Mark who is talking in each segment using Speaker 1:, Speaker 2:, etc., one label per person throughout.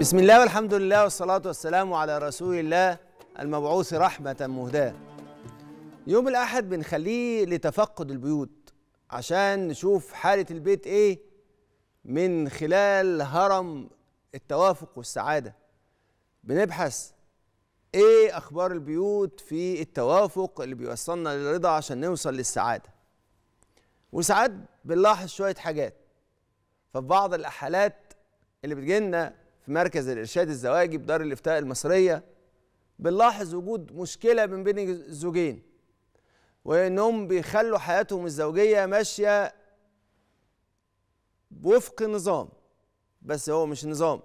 Speaker 1: بسم الله والحمد لله والصلاة والسلام على رسول الله المبعوث رحمة مهداة يوم الأحد بنخليه لتفقد البيوت عشان نشوف حالة البيت إيه من خلال هرم التوافق والسعادة بنبحث إيه أخبار البيوت في التوافق اللي بيوصلنا للرضا عشان نوصل للسعادة وساعات بنلاحظ شوية حاجات ففي بعض الأحالات اللي بتجينا في مركز الإرشاد الزواجي بدار الإفتاء المصرية بنلاحظ وجود مشكلة من بين الزوجين وإنهم بيخلوا حياتهم الزوجية ماشية وفق نظام بس هو مش نظام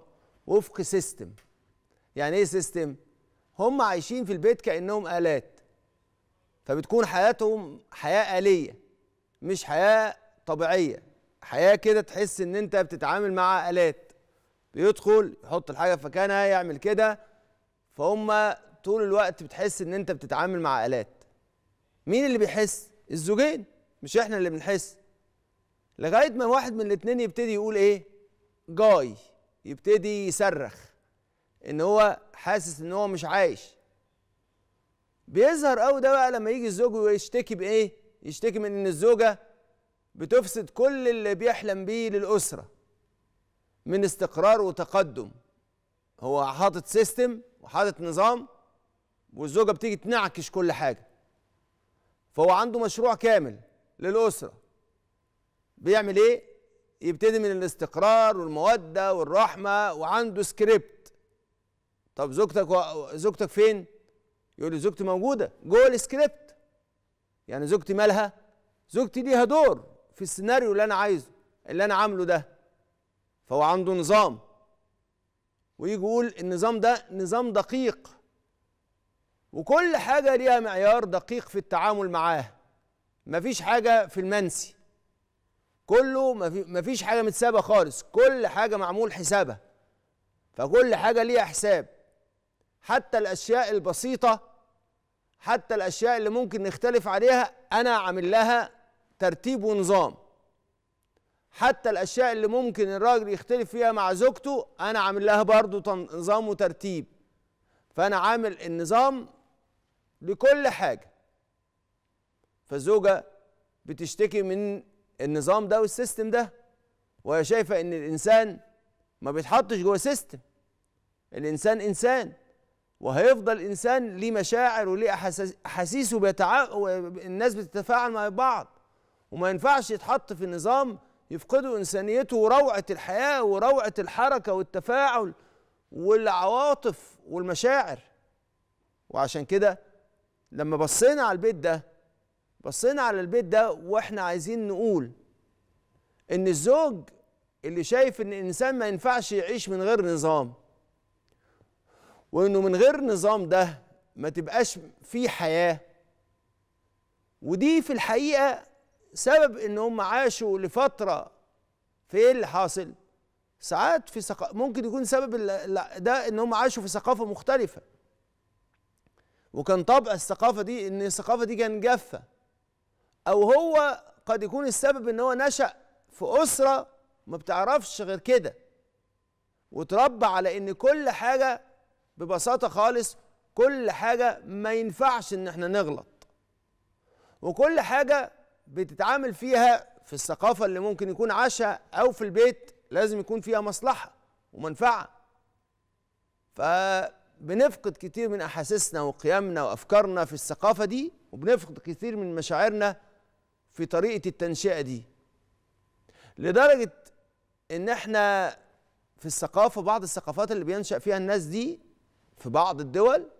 Speaker 1: وفق سيستم يعني ايه سيستم هم عايشين في البيت كانهم الات فبتكون حياتهم حياه اليه مش حياه طبيعيه حياه كده تحس ان انت بتتعامل مع الات بيدخل يحط الحاجه في مكانها يعمل كده فهم طول الوقت بتحس ان انت بتتعامل مع الات مين اللي بيحس الزوجين مش احنا اللي بنحس لغايه ما واحد من الاثنين يبتدي يقول ايه جاي يبتدي يصرخ ان هو حاسس ان هو مش عايش بيظهر قوي ده بقى لما يجي الزوج ويشتكي بايه يشتكي من ان الزوجه بتفسد كل اللي بيحلم بيه للاسره من استقرار وتقدم هو حاطط سيستم وحاطط نظام والزوجه بتيجي تنعكش كل حاجه فهو عنده مشروع كامل للاسره بيعمل ايه يبتدي من الاستقرار والموده والرحمه وعنده سكريبت طب زوجتك و... زوجتك فين يقول لي زوجتي موجوده جوه السكريبت يعني زوجتي مالها زوجتي ليها دور في السيناريو اللي انا عايزه اللي انا عامله ده فهو عنده نظام ويجي يقول النظام ده نظام دقيق وكل حاجة ليها معيار دقيق في التعامل معاه مفيش حاجة في المنسي كله مفيش حاجة متسابة خالص كل حاجة معمول حسابها فكل حاجة ليها حساب حتى الأشياء البسيطة حتى الأشياء اللي ممكن نختلف عليها أنا عامل لها ترتيب ونظام حتى الاشياء اللي ممكن الراجل يختلف فيها مع زوجته انا عامل لها برضه نظام وترتيب فانا عامل النظام لكل حاجه فالزوجه بتشتكي من النظام ده والسيستم ده وهي شايفه ان الانسان ما بيتحطش جوه سيستم الانسان انسان وهيفضل انسان ليه مشاعر وليه احاسيس وبيتع... الناس بتتفاعل مع بعض وما ينفعش يتحط في نظام يفقدوا انسانيته وروعه الحياه وروعه الحركه والتفاعل والعواطف والمشاعر وعشان كده لما بصينا على البيت ده بصينا على البيت ده واحنا عايزين نقول ان الزوج اللي شايف ان الانسان ما ينفعش يعيش من غير نظام وانه من غير نظام ده ما تبقاش فيه حياه ودي في الحقيقه سبب ان هم عاشوا لفتره في ايه اللي حاصل ساعات في ثقافة ممكن يكون سبب ده ان هم عاشوا في ثقافه مختلفه وكان طبع الثقافه دي ان الثقافه دي كان جافه او هو قد يكون السبب ان هو نشا في اسره ما بتعرفش غير كده وتربى على ان كل حاجه ببساطه خالص كل حاجه ما ينفعش ان احنا نغلط وكل حاجه بتتعامل فيها في الثقافة اللي ممكن يكون عاشها أو في البيت لازم يكون فيها مصلحة ومنفعة فبنفقد كتير من أحاسيسنا وقيمنا وأفكارنا في الثقافة دي وبنفقد كتير من مشاعرنا في طريقة التنشئة دي لدرجة إن إحنا في الثقافة بعض الثقافات اللي بينشأ فيها الناس دي في بعض الدول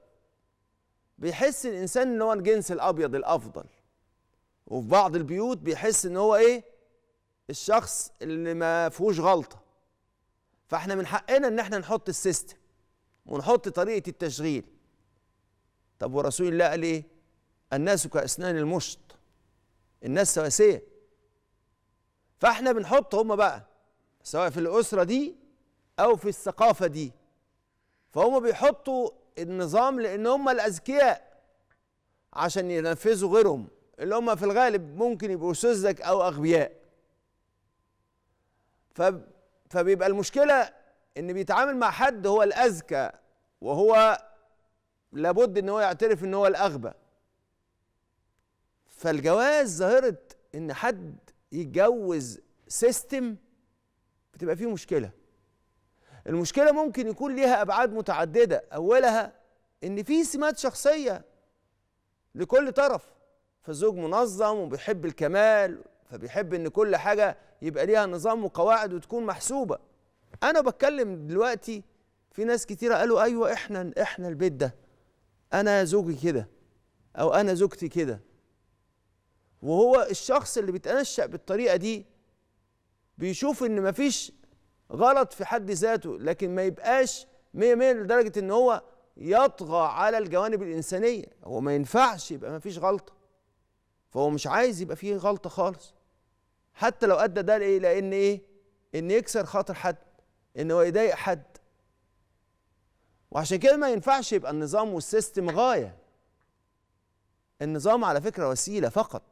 Speaker 1: بيحس الإنسان إن هو الجنس الأبيض الأفضل وفي بعض البيوت بيحس ان هو ايه الشخص اللي ما فيهوش غلطه فاحنا من حقنا ان احنا نحط السيستم ونحط طريقه التشغيل طب ورسول الله قال ايه الناس كاسنان المشط الناس سواسيه فاحنا بنحط هم بقى سواء في الاسره دي او في الثقافه دي فهم بيحطوا النظام لان هم الاذكياء عشان ينفذوا غيرهم اللي هم في الغالب ممكن يبقوا سذج او اغبياء فبيبقى المشكله ان بيتعامل مع حد هو الاذكى وهو لابد ان هو يعترف ان هو الاغبى فالجواز ظاهره ان حد يتجوز سيستم بتبقى فيه مشكله المشكله ممكن يكون ليها ابعاد متعدده اولها ان في سمات شخصيه لكل طرف فالزوج منظم وبيحب الكمال فبيحب ان كل حاجه يبقى ليها نظام وقواعد وتكون محسوبه انا بتكلم دلوقتي في ناس كتيره قالوا ايوه احنا احنا البيت ده انا زوجي كده او انا زوجتي كده وهو الشخص اللي بيتنشأ بالطريقه دي بيشوف ان مفيش غلط في حد ذاته لكن ما يبقاش 100 100 لدرجه ان هو يطغى على الجوانب الانسانيه هو ما ينفعش يبقى مفيش غلطه فهو مش عايز يبقى فيه غلطه خالص حتى لو ادى ده لايه لان ايه ان يكسر خاطر حد ان هو يضايق حد وعشان كده ما ينفعش يبقى النظام والسيستم غايه النظام على فكره وسيله فقط